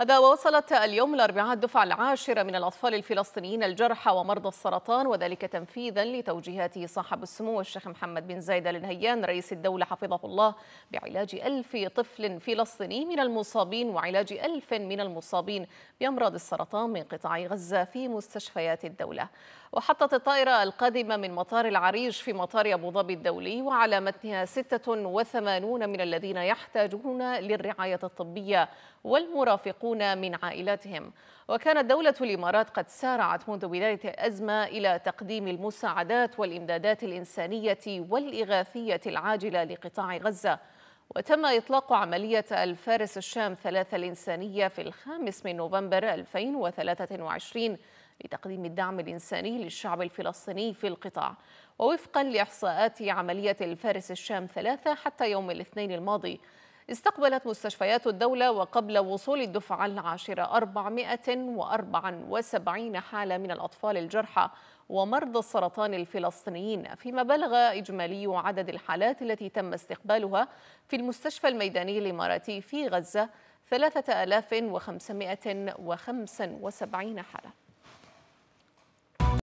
هذا ووصلت اليوم الأربعاء الدفعة العاشرة من الأطفال الفلسطينيين الجرحى ومرضى السرطان وذلك تنفيذا لتوجيهات صاحب السمو الشيخ محمد بن زايد آل نهيان رئيس الدولة حفظه الله بعلاج ألف طفل فلسطيني من المصابين وعلاج ألف من المصابين بأمراض السرطان من قطاع غزة في مستشفيات الدولة وحطت الطائرة القادمة من مطار العريش في مطار أبو ظبي الدولي وعلى متنها 86 من الذين يحتاجون للرعاية الطبية والمرافقون يكون من عائلاتهم وكانت دولة الإمارات قد سارعت منذ بداية الأزمة إلى تقديم المساعدات والإمدادات الإنسانية والإغاثية العاجلة لقطاع غزة وتم إطلاق عملية الفارس الشام ثلاثة الإنسانية في الخامس من نوفمبر 2023 لتقديم الدعم الإنساني للشعب الفلسطيني في القطاع ووفقا لإحصاءات عملية الفارس الشام ثلاثة حتى يوم الاثنين الماضي استقبلت مستشفيات الدولة وقبل وصول الدفعة العاشرة 474 حالة من الأطفال الجرحى ومرضى السرطان الفلسطينيين فيما بلغ إجمالي عدد الحالات التي تم استقبالها في المستشفى الميداني الإماراتي في غزة 3575 حالة